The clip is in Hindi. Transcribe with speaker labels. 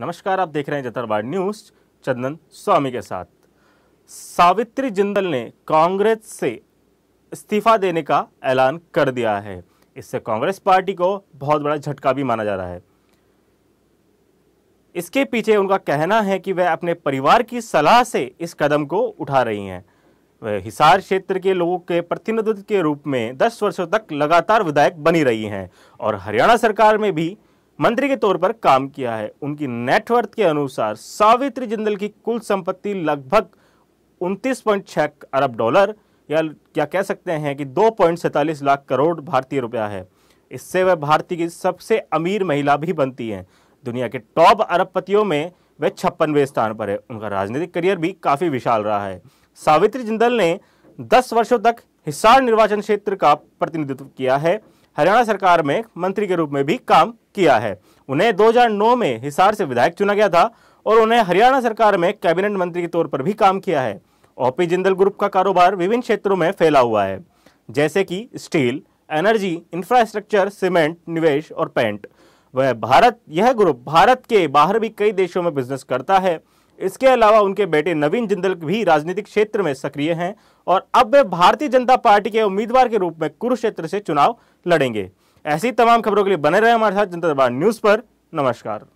Speaker 1: नमस्कार आप देख रहे हैं जतरबार न्यूज चंदन स्वामी के साथ सावित्री जिंदल ने कांग्रेस से इस्तीफा देने का ऐलान कर दिया है इससे कांग्रेस पार्टी को बहुत बड़ा झटका भी माना जा रहा है इसके पीछे उनका कहना है कि वह अपने परिवार की सलाह से इस कदम को उठा रही हैं वह हिसार क्षेत्र के लोगों के प्रतिनिधित्व के रूप में दस वर्षों तक लगातार विधायक बनी रही हैं और हरियाणा सरकार में भी मंत्री के तौर पर काम किया है उनकी नेटवर्थ के अनुसार सावित्री जिंदल की कुल संपत्ति लगभग उनतीस अरब डॉलर या क्या कह सकते हैं कि दो लाख करोड़ भारतीय रुपया है इससे वह भारतीय की सबसे अमीर महिला भी बनती हैं दुनिया के टॉप अरबपतियों में वह छप्पनवे स्थान पर है उनका राजनीतिक करियर भी काफ़ी विशाल रहा है सावित्री जिंदल ने 10 वर्षों तक हिसार निर्वाचन क्षेत्र का प्रतिनिधित्व किया है हरियाणा सरकार में मंत्री के रूप में भी काम किया है उन्हें 2009 में हिसार से विधायक चुना गया था और उन्हें हरियाणा सरकार में कैबिनेट मंत्री के तौर पर भी काम किया है ओपी जिंदल ग्रुप का कारोबार विभिन्न क्षेत्रों में फैला हुआ है जैसे कि स्टील एनर्जी इंफ्रास्ट्रक्चर सीमेंट निवेश और पेंट वह भारत यह ग्रुप भारत के बाहर भी कई देशों में बिजनेस करता है इसके अलावा उनके बेटे नवीन जिंदल भी राजनीतिक क्षेत्र में सक्रिय हैं और अब वे भारतीय जनता पार्टी के उम्मीदवार के रूप में कुरुक्षेत्र से चुनाव लड़ेंगे ऐसी तमाम खबरों के लिए बने रहे हमारे साथ जनता दरबार न्यूज़ पर नमस्कार